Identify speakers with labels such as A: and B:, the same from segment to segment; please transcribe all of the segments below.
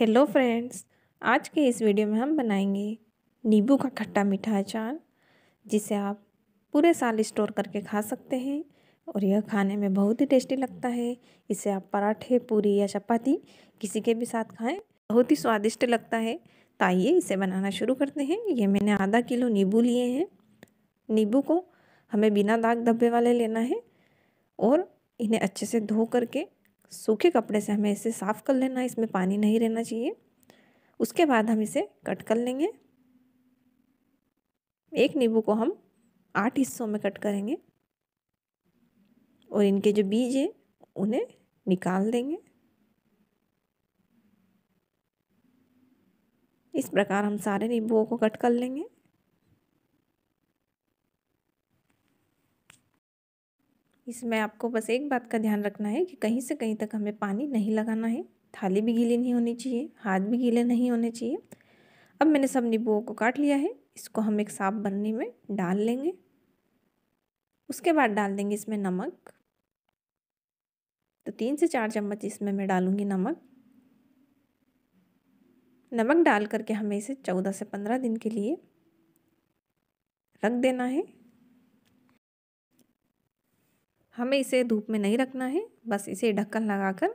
A: hello friends आज के इस वीडियो में हम बनाएंगे नींबू का खट्टा मीठा अचार जिसे आप पूरे साल स्टोर करके खा सकते हैं और यह खाने में बहुत ही टेस्टी लगता है इसे आप पराठे पूरी या चपाती किसी के भी साथ खाएं बहुत ही स्वादिष्ट लगता है तो आइए इसे बनाना शुरू करते हैं ये मैंने आधा किलो नींबू लिए हैं नींबू को हमें बिना दाग धब्बे वाले लेना है और इन्हें अच्छे से धो करके सूखे कपड़े से हमें इसे साफ़ कर लेना इसमें पानी नहीं रहना चाहिए उसके बाद हम इसे कट कर लेंगे एक नींबू को हम आठ हिस्सों में कट करेंगे और इनके जो बीज हैं उन्हें निकाल देंगे इस प्रकार हम सारे नींबुओं को कट कर लेंगे इसमें आपको बस एक बात का ध्यान रखना है कि कहीं से कहीं तक हमें पानी नहीं लगाना है थाली भी गीली नहीं होनी चाहिए हाथ भी गीले नहीं होने चाहिए अब मैंने सब नींबुओं को काट लिया है इसको हम एक साफ बर्नी में डाल लेंगे उसके बाद डाल देंगे इसमें नमक तो तीन से चार चम्मच इसमें मैं डालूँगी नमक नमक डाल करके हमें इसे चौदह से पंद्रह दिन के लिए रख देना है हमें इसे धूप में नहीं रखना है बस इसे ढक्कन लगाकर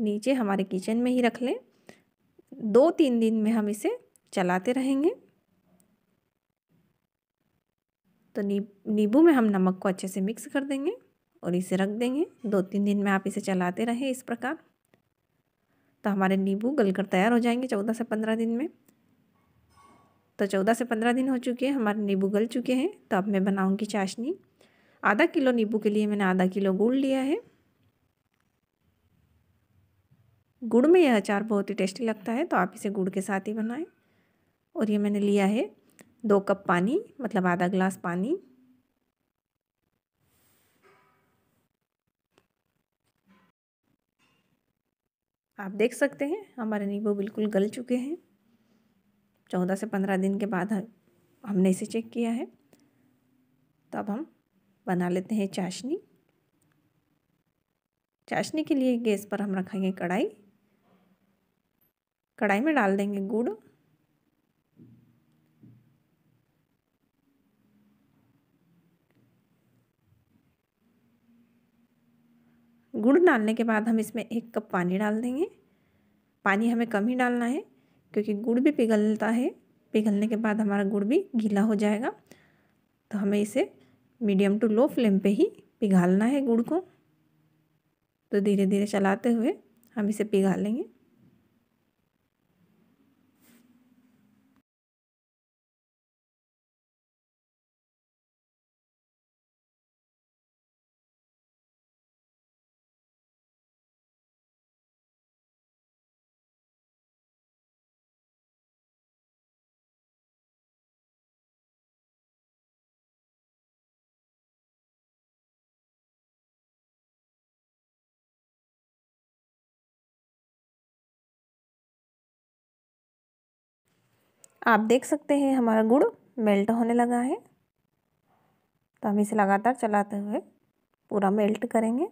A: नीचे हमारे किचन में ही रख लें दो तीन दिन में हम इसे चलाते रहेंगे तो नींबू में हम नमक को अच्छे से मिक्स कर देंगे और इसे रख देंगे दो तीन दिन में आप इसे चलाते रहें इस प्रकार तो हमारे नींबू गलकर तैयार हो जाएंगे चौदह से पंद्रह दिन में तो चौदह से पंद्रह दिन हो चुके हैं हमारे नींबू गल चुके हैं तो अब मैं बनाऊँगी चाशनी आधा किलो नींबू के लिए मैंने आधा किलो गुड़ लिया है गुड़ में यह अचार बहुत ही टेस्टी लगता है तो आप इसे गुड़ के साथ ही बनाएं और ये मैंने लिया है दो कप पानी मतलब आधा ग्लास पानी आप देख सकते हैं हमारे नींबू बिल्कुल गल चुके हैं चौदह से पंद्रह दिन के बाद हमने इसे चेक किया है तो अब हम बना लेते हैं चाशनी चाशनी के लिए गैस पर हम रखेंगे कढ़ाई कढ़ाई में डाल देंगे गुड़ गुड़ डालने के बाद हम इसमें एक कप पानी डाल देंगे पानी हमें कम ही डालना है क्योंकि गुड़ भी पिघलता है पिघलने के बाद हमारा गुड़ भी गीला हो जाएगा तो हमें इसे मीडियम टू लो फ्लेम पे ही पिघालना है गुड़ को तो धीरे धीरे चलाते हुए हम इसे पिघालेंगे आप देख सकते हैं हमारा गुड़ मेल्ट होने लगा है तो हम इसे लगातार चलाते हुए पूरा मेल्ट करेंगे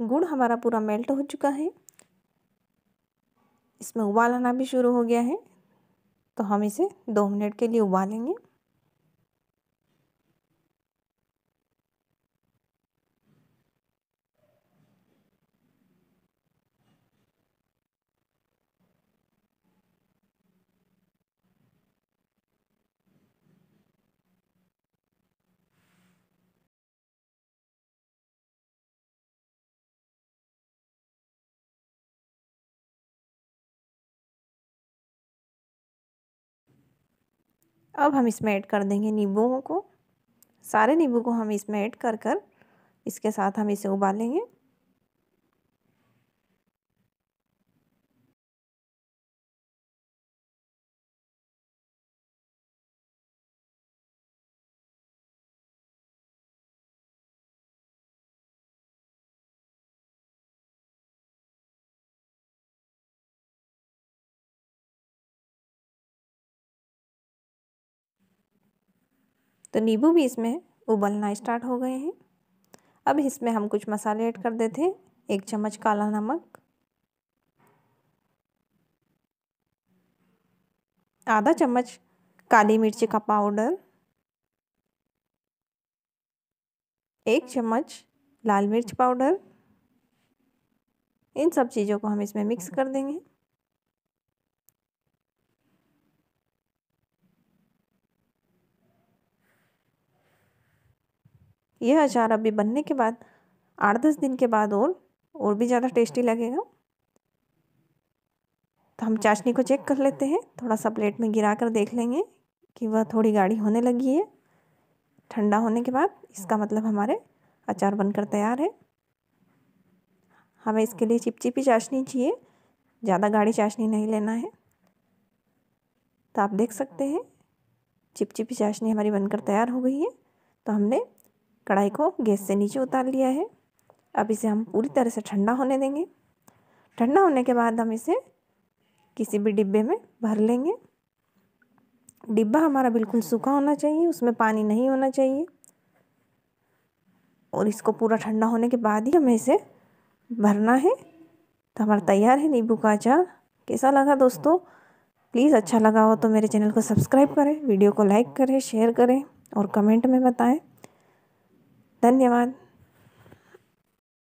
A: गुड़ हमारा पूरा मेल्ट हो चुका है इसमें उबाल आना भी शुरू हो गया है तो हम इसे दो मिनट के लिए उबालेंगे अब हम इसमें ऐड कर देंगे नींबूओं को सारे नींबू को हम इसमें ऐड कर कर इसके साथ हम इसे उबालेंगे तो नींबू भी इसमें उबलना स्टार्ट हो गए हैं अब इसमें हम कुछ मसाले ऐड कर देते हैं एक चम्मच काला नमक आधा चम्मच काली मिर्ची का पाउडर एक चम्मच लाल मिर्च पाउडर इन सब चीज़ों को हम इसमें मिक्स कर देंगे यह अचार अभी बनने के बाद आठ दस दिन के बाद और और भी ज़्यादा टेस्टी लगेगा तो हम चाशनी को चेक कर लेते हैं थोड़ा सा प्लेट में गिरा कर देख लेंगे कि वह थोड़ी गाढ़ी होने लगी है ठंडा होने के बाद इसका मतलब हमारे अचार बनकर तैयार है हमें इसके लिए चिपचिपी चाशनी चाहिए ज़्यादा गाढ़ी चाशनी नहीं लेना है तो आप देख सकते हैं चिपचिपी चाशनी हमारी बनकर तैयार हो गई है तो हमने कढ़ाई को गैस से नीचे उतार लिया है अब इसे हम पूरी तरह से ठंडा होने देंगे ठंडा होने के बाद हम इसे किसी भी डिब्बे में भर लेंगे डिब्बा हमारा बिल्कुल सूखा होना चाहिए उसमें पानी नहीं होना चाहिए और इसको पूरा ठंडा होने के बाद ही हमें इसे भरना है तो हमारा तैयार है नींबू का अचार कैसा लगा दोस्तों प्लीज़ अच्छा लगा हो तो मेरे चैनल को सब्सक्राइब करें वीडियो को लाइक करें शेयर करें और कमेंट में बताएं धन्यवाद